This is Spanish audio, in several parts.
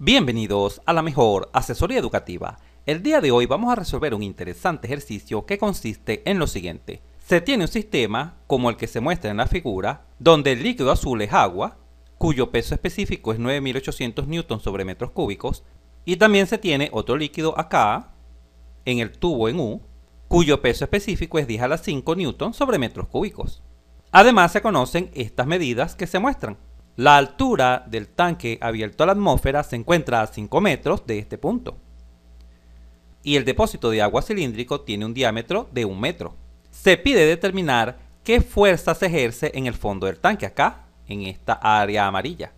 Bienvenidos a la mejor asesoría educativa. El día de hoy vamos a resolver un interesante ejercicio que consiste en lo siguiente. Se tiene un sistema, como el que se muestra en la figura, donde el líquido azul es agua, cuyo peso específico es 9800 newtons sobre metros cúbicos, y también se tiene otro líquido acá, en el tubo en U, cuyo peso específico es 10 a la 5 newtons sobre metros cúbicos. Además se conocen estas medidas que se muestran. La altura del tanque abierto a la atmósfera se encuentra a 5 metros de este punto. Y el depósito de agua cilíndrico tiene un diámetro de 1 metro. Se pide determinar qué fuerza se ejerce en el fondo del tanque, acá, en esta área amarilla.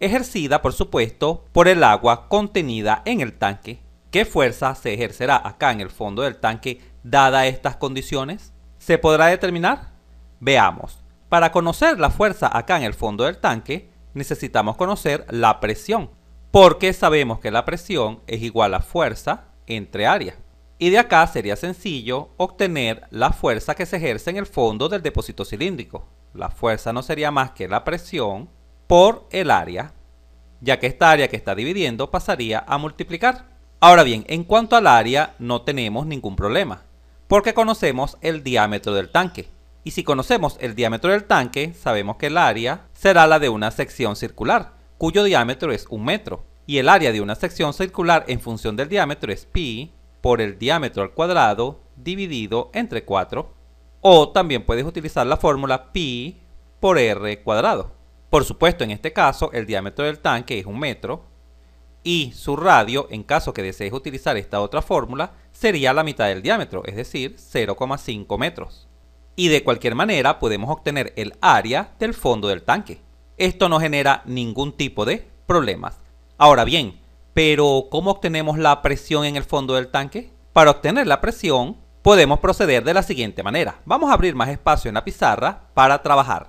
Ejercida, por supuesto, por el agua contenida en el tanque. ¿Qué fuerza se ejercerá acá en el fondo del tanque dada estas condiciones? ¿Se podrá determinar? Veamos. Para conocer la fuerza acá en el fondo del tanque, necesitamos conocer la presión, porque sabemos que la presión es igual a fuerza entre área. Y de acá sería sencillo obtener la fuerza que se ejerce en el fondo del depósito cilíndrico. La fuerza no sería más que la presión por el área, ya que esta área que está dividiendo pasaría a multiplicar. Ahora bien, en cuanto al área no tenemos ningún problema, porque conocemos el diámetro del tanque. Y si conocemos el diámetro del tanque, sabemos que el área será la de una sección circular, cuyo diámetro es un metro. Y el área de una sección circular en función del diámetro es pi por el diámetro al cuadrado dividido entre 4. O también puedes utilizar la fórmula pi por r cuadrado. Por supuesto, en este caso, el diámetro del tanque es un metro y su radio, en caso que desees utilizar esta otra fórmula, sería la mitad del diámetro, es decir, 0,5 metros y de cualquier manera podemos obtener el área del fondo del tanque. Esto no genera ningún tipo de problemas. Ahora bien, pero ¿cómo obtenemos la presión en el fondo del tanque? Para obtener la presión podemos proceder de la siguiente manera. Vamos a abrir más espacio en la pizarra para trabajar.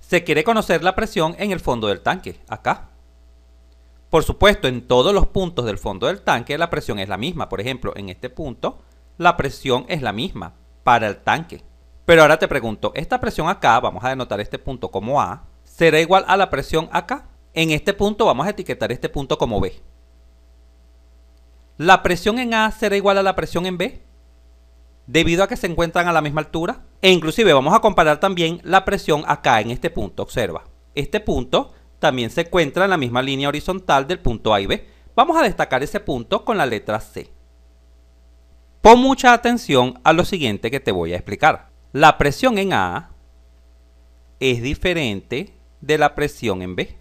Se quiere conocer la presión en el fondo del tanque, acá. Por supuesto, en todos los puntos del fondo del tanque la presión es la misma. Por ejemplo, en este punto la presión es la misma para el tanque. Pero ahora te pregunto, esta presión acá, vamos a denotar este punto como A, será igual a la presión acá. En este punto vamos a etiquetar este punto como B. La presión en A será igual a la presión en B, debido a que se encuentran a la misma altura. E inclusive vamos a comparar también la presión acá en este punto, observa. Este punto también se encuentra en la misma línea horizontal del punto A y B. Vamos a destacar ese punto con la letra C. Pon mucha atención a lo siguiente que te voy a explicar. La presión en A es diferente de la presión en B.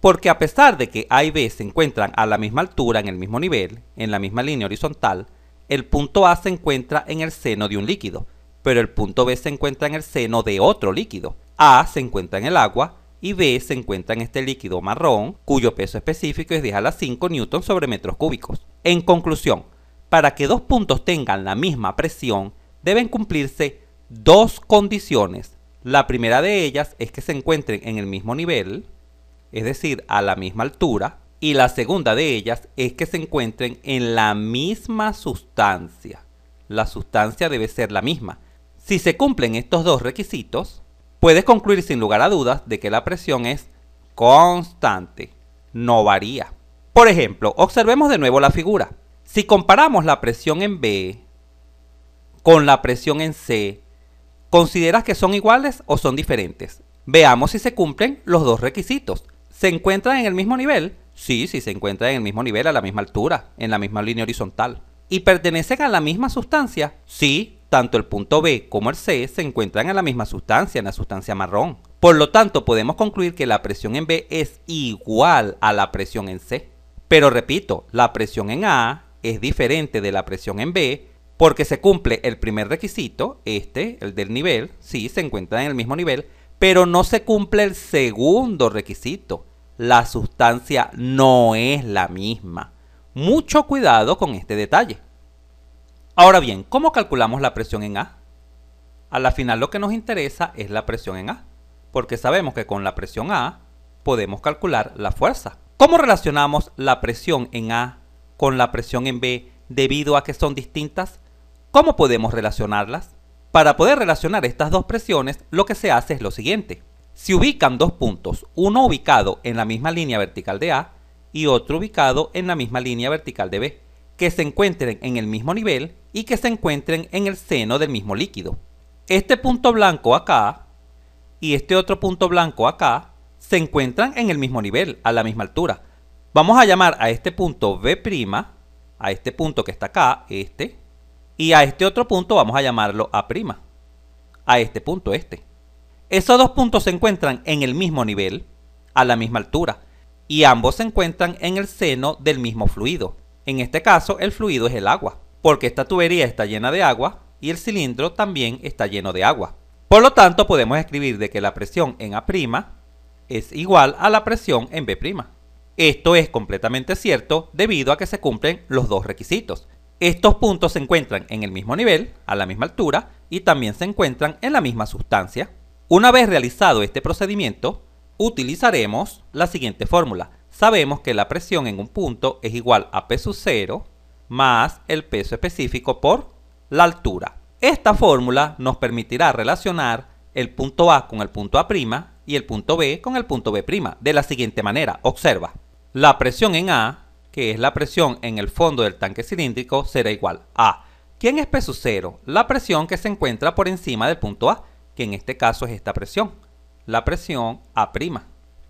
Porque a pesar de que A y B se encuentran a la misma altura, en el mismo nivel, en la misma línea horizontal, el punto A se encuentra en el seno de un líquido, pero el punto B se encuentra en el seno de otro líquido. A se encuentra en el agua y B se encuentra en este líquido marrón, cuyo peso específico es 10 a la 5 newtons sobre metros cúbicos. En conclusión, para que dos puntos tengan la misma presión, deben cumplirse dos condiciones. La primera de ellas es que se encuentren en el mismo nivel, es decir, a la misma altura. Y la segunda de ellas es que se encuentren en la misma sustancia. La sustancia debe ser la misma. Si se cumplen estos dos requisitos, puedes concluir sin lugar a dudas de que la presión es constante, no varía. Por ejemplo, observemos de nuevo la figura. Si comparamos la presión en B con la presión en C ¿Consideras que son iguales o son diferentes? Veamos si se cumplen los dos requisitos. ¿Se encuentran en el mismo nivel? Sí, sí se encuentran en el mismo nivel, a la misma altura, en la misma línea horizontal. ¿Y pertenecen a la misma sustancia? Sí, tanto el punto B como el C se encuentran en la misma sustancia, en la sustancia marrón. Por lo tanto, podemos concluir que la presión en B es igual a la presión en C. Pero repito, la presión en A es diferente de la presión en B porque se cumple el primer requisito, este, el del nivel, sí, se encuentra en el mismo nivel, pero no se cumple el segundo requisito. La sustancia no es la misma. Mucho cuidado con este detalle. Ahora bien, ¿cómo calculamos la presión en A? A la final lo que nos interesa es la presión en A, porque sabemos que con la presión A podemos calcular la fuerza. ¿Cómo relacionamos la presión en A con la presión en B debido a que son distintas? ¿Cómo podemos relacionarlas? Para poder relacionar estas dos presiones, lo que se hace es lo siguiente. Se ubican dos puntos, uno ubicado en la misma línea vertical de A y otro ubicado en la misma línea vertical de B, que se encuentren en el mismo nivel y que se encuentren en el seno del mismo líquido. Este punto blanco acá y este otro punto blanco acá se encuentran en el mismo nivel, a la misma altura. Vamos a llamar a este punto B', a este punto que está acá, este, y a este otro punto vamos a llamarlo A'. A este punto, este. Esos dos puntos se encuentran en el mismo nivel, a la misma altura, y ambos se encuentran en el seno del mismo fluido. En este caso, el fluido es el agua, porque esta tubería está llena de agua y el cilindro también está lleno de agua. Por lo tanto, podemos escribir de que la presión en A' es igual a la presión en B'. Esto es completamente cierto debido a que se cumplen los dos requisitos. Estos puntos se encuentran en el mismo nivel, a la misma altura y también se encuentran en la misma sustancia. Una vez realizado este procedimiento, utilizaremos la siguiente fórmula. Sabemos que la presión en un punto es igual a peso cero más el peso específico por la altura. Esta fórmula nos permitirá relacionar el punto A con el punto A' y el punto B con el punto B' de la siguiente manera. Observa, la presión en A que es la presión en el fondo del tanque cilíndrico, será igual a ¿Quién es peso cero, la presión que se encuentra por encima del punto A, que en este caso es esta presión, la presión A',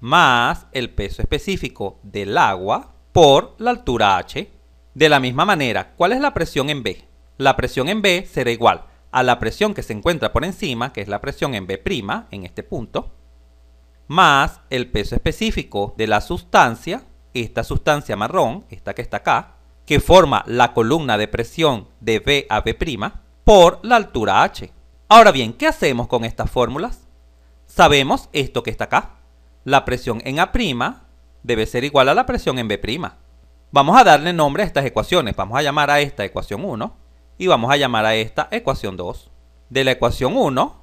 más el peso específico del agua por la altura H. De la misma manera, ¿cuál es la presión en B? La presión en B será igual a la presión que se encuentra por encima, que es la presión en B', en este punto, más el peso específico de la sustancia esta sustancia marrón, esta que está acá, que forma la columna de presión de B a B' por la altura H. Ahora bien, ¿qué hacemos con estas fórmulas? Sabemos esto que está acá. La presión en A' debe ser igual a la presión en B'. Vamos a darle nombre a estas ecuaciones. Vamos a llamar a esta ecuación 1 y vamos a llamar a esta ecuación 2. De la ecuación 1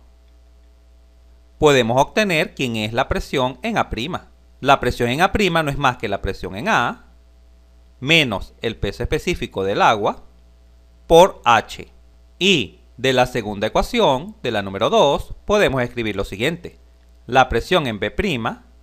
podemos obtener quién es la presión en A'. La presión en A' no es más que la presión en A menos el peso específico del agua por H. Y de la segunda ecuación, de la número 2, podemos escribir lo siguiente. La presión en B'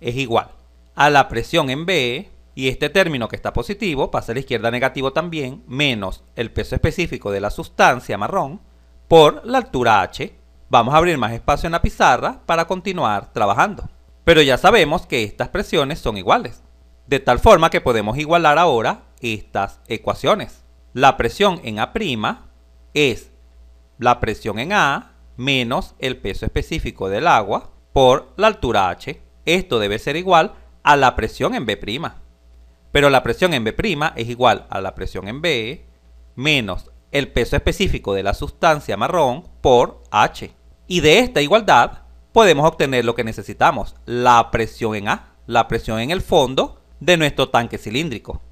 es igual a la presión en B, y este término que está positivo pasa a la izquierda negativo también, menos el peso específico de la sustancia marrón por la altura H. Vamos a abrir más espacio en la pizarra para continuar trabajando. Pero ya sabemos que estas presiones son iguales. De tal forma que podemos igualar ahora estas ecuaciones. La presión en A' es la presión en A menos el peso específico del agua por la altura H. Esto debe ser igual a la presión en B'. Pero la presión en B' es igual a la presión en B menos el peso específico de la sustancia marrón por H. Y de esta igualdad podemos obtener lo que necesitamos, la presión en A, la presión en el fondo de nuestro tanque cilíndrico.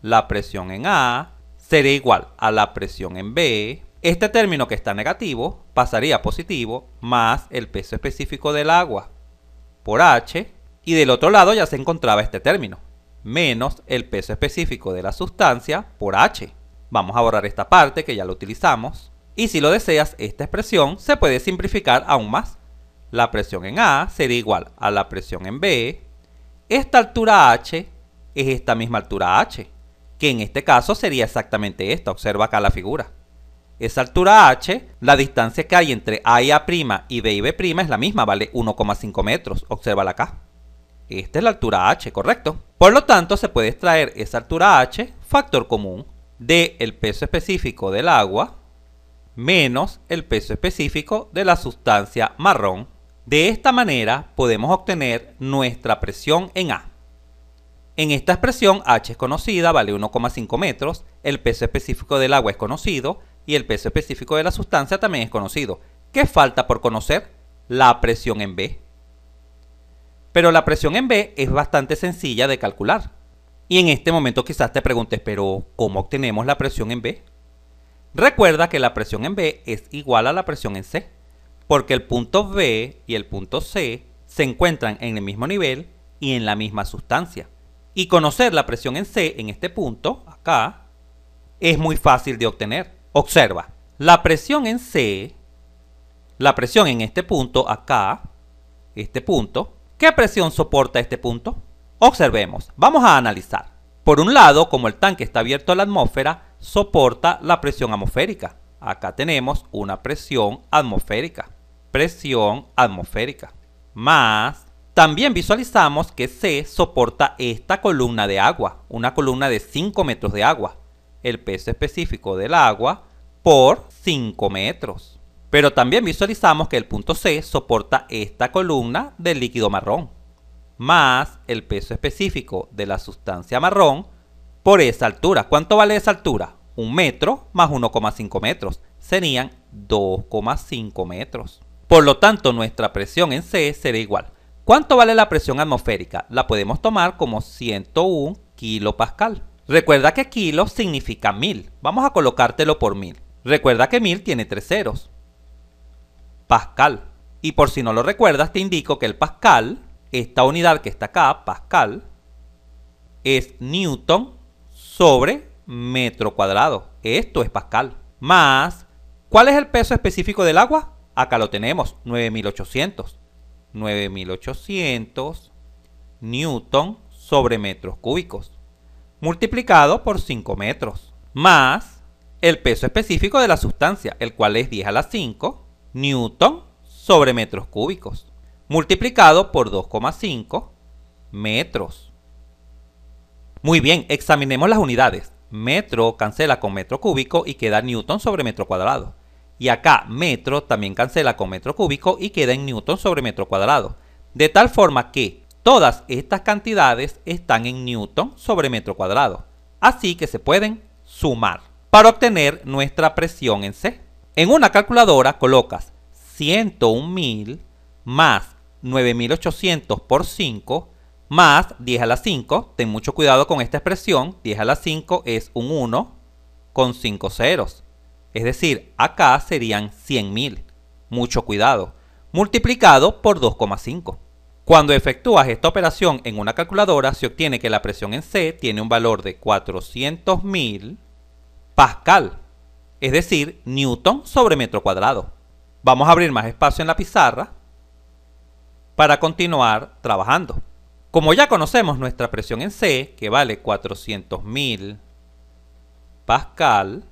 La presión en A sería igual a la presión en B. Este término que está negativo pasaría a positivo más el peso específico del agua por H y del otro lado ya se encontraba este término menos el peso específico de la sustancia por H. Vamos a borrar esta parte que ya lo utilizamos. Y si lo deseas, esta expresión se puede simplificar aún más la presión en A sería igual a la presión en B. Esta altura H es esta misma altura H, que en este caso sería exactamente esta. Observa acá la figura. Esa altura H, la distancia que hay entre A y A' y B y B' es la misma, vale 1,5 metros. Observa acá. Esta es la altura H, ¿correcto? Por lo tanto, se puede extraer esa altura H, factor común, de el peso específico del agua menos el peso específico de la sustancia marrón de esta manera podemos obtener nuestra presión en A. En esta expresión H es conocida, vale 1,5 metros, el peso específico del agua es conocido y el peso específico de la sustancia también es conocido. ¿Qué falta por conocer? La presión en B. Pero la presión en B es bastante sencilla de calcular. Y en este momento quizás te preguntes, pero ¿cómo obtenemos la presión en B? Recuerda que la presión en B es igual a la presión en C porque el punto B y el punto C se encuentran en el mismo nivel y en la misma sustancia. Y conocer la presión en C en este punto, acá, es muy fácil de obtener. Observa, la presión en C, la presión en este punto, acá, este punto, ¿qué presión soporta este punto? Observemos, vamos a analizar. Por un lado, como el tanque está abierto a la atmósfera, soporta la presión atmosférica. Acá tenemos una presión atmosférica. Presión atmosférica. Más, también visualizamos que C soporta esta columna de agua, una columna de 5 metros de agua. El peso específico del agua por 5 metros. Pero también visualizamos que el punto C soporta esta columna del líquido marrón, más el peso específico de la sustancia marrón por esa altura. ¿Cuánto vale esa altura? un metro más 1,5 metros. Serían 2,5 metros. Por lo tanto, nuestra presión en C será igual. ¿Cuánto vale la presión atmosférica? La podemos tomar como 101 kilopascal. Recuerda que kilo significa mil. Vamos a colocártelo por mil. Recuerda que mil tiene tres ceros. Pascal. Y por si no lo recuerdas, te indico que el pascal, esta unidad que está acá, pascal, es newton sobre metro cuadrado. Esto es Pascal. Más, ¿cuál es el peso específico del agua? Acá lo tenemos, 9800. 9800 newton sobre metros cúbicos. Multiplicado por 5 metros. Más el peso específico de la sustancia, el cual es 10 a la 5 newton sobre metros cúbicos. Multiplicado por 2,5 metros. Muy bien, examinemos las unidades metro cancela con metro cúbico y queda newton sobre metro cuadrado. Y acá metro también cancela con metro cúbico y queda en newton sobre metro cuadrado. De tal forma que todas estas cantidades están en newton sobre metro cuadrado. Así que se pueden sumar para obtener nuestra presión en C. En una calculadora colocas 101.000 más 9.800 por 5 más 10 a la 5. Ten mucho cuidado con esta expresión. 10 a la 5 es un 1 con 5 ceros. Es decir, acá serían 100.000. Mucho cuidado. Multiplicado por 2,5. Cuando efectúas esta operación en una calculadora, se obtiene que la presión en C tiene un valor de 400.000 pascal, es decir, newton sobre metro cuadrado. Vamos a abrir más espacio en la pizarra para continuar trabajando. Como ya conocemos nuestra presión en C, que vale 400.000 pascal,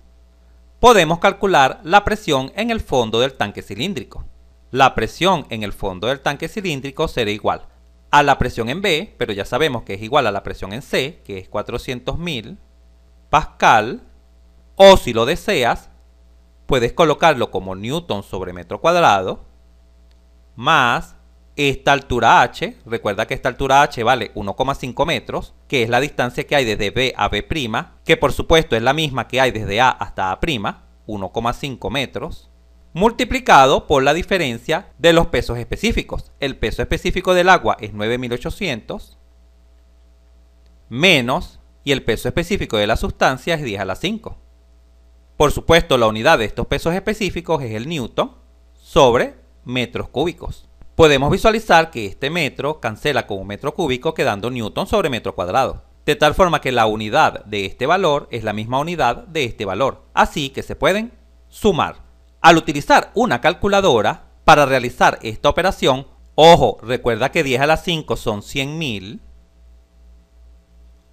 podemos calcular la presión en el fondo del tanque cilíndrico. La presión en el fondo del tanque cilíndrico será igual a la presión en B, pero ya sabemos que es igual a la presión en C, que es 400.000 pascal, o si lo deseas, puedes colocarlo como newton sobre metro cuadrado, más esta altura h, recuerda que esta altura h vale 1,5 metros, que es la distancia que hay desde B a B', que por supuesto es la misma que hay desde A hasta A', 1,5 metros, multiplicado por la diferencia de los pesos específicos. El peso específico del agua es 9800, menos, y el peso específico de la sustancia es 10 a la 5. Por supuesto, la unidad de estos pesos específicos es el newton sobre metros cúbicos. Podemos visualizar que este metro cancela con un metro cúbico quedando newton sobre metro cuadrado. De tal forma que la unidad de este valor es la misma unidad de este valor. Así que se pueden sumar. Al utilizar una calculadora para realizar esta operación, ojo, recuerda que 10 a la 5 son 100.000,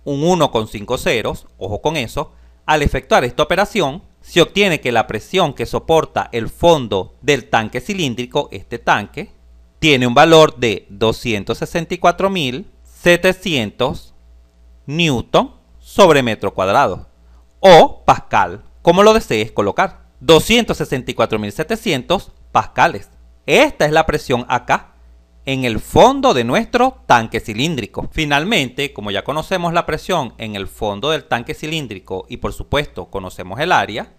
un 1 con 5 ceros, ojo con eso, al efectuar esta operación, se obtiene que la presión que soporta el fondo del tanque cilíndrico, este tanque, tiene un valor de 264.700 newton sobre metro cuadrado o pascal, como lo desees colocar. 264.700 pascales. Esta es la presión acá, en el fondo de nuestro tanque cilíndrico. Finalmente, como ya conocemos la presión en el fondo del tanque cilíndrico y por supuesto conocemos el área,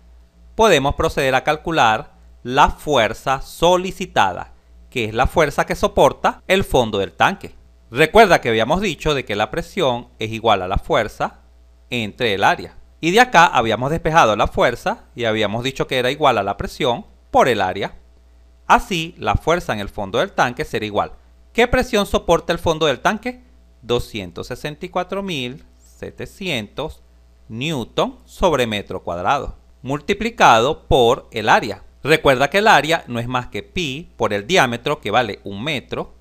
podemos proceder a calcular la fuerza solicitada, que es la fuerza que soporta el fondo del tanque. Recuerda que habíamos dicho de que la presión es igual a la fuerza entre el área. Y de acá habíamos despejado la fuerza y habíamos dicho que era igual a la presión por el área. Así, la fuerza en el fondo del tanque será igual. ¿Qué presión soporta el fondo del tanque? 264.700 newton sobre metro cuadrado, multiplicado por el área, Recuerda que el área no es más que pi por el diámetro que vale un metro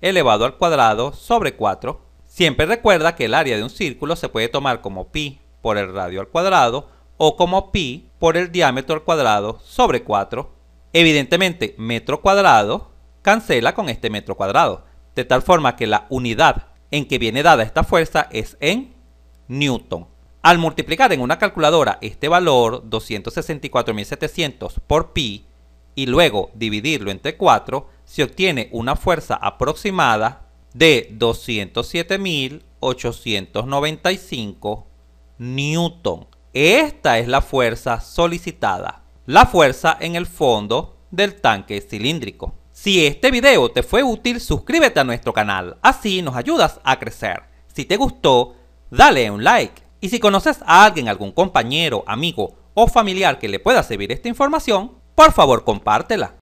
elevado al cuadrado sobre 4. Siempre recuerda que el área de un círculo se puede tomar como pi por el radio al cuadrado o como pi por el diámetro al cuadrado sobre 4. Evidentemente, metro cuadrado cancela con este metro cuadrado, de tal forma que la unidad en que viene dada esta fuerza es en newton. Al multiplicar en una calculadora este valor 264.700 por pi y luego dividirlo entre 4, se obtiene una fuerza aproximada de 207.895 newton. Esta es la fuerza solicitada, la fuerza en el fondo del tanque cilíndrico. Si este video te fue útil, suscríbete a nuestro canal, así nos ayudas a crecer. Si te gustó, dale un like. Y si conoces a alguien, algún compañero, amigo o familiar que le pueda servir esta información, por favor compártela.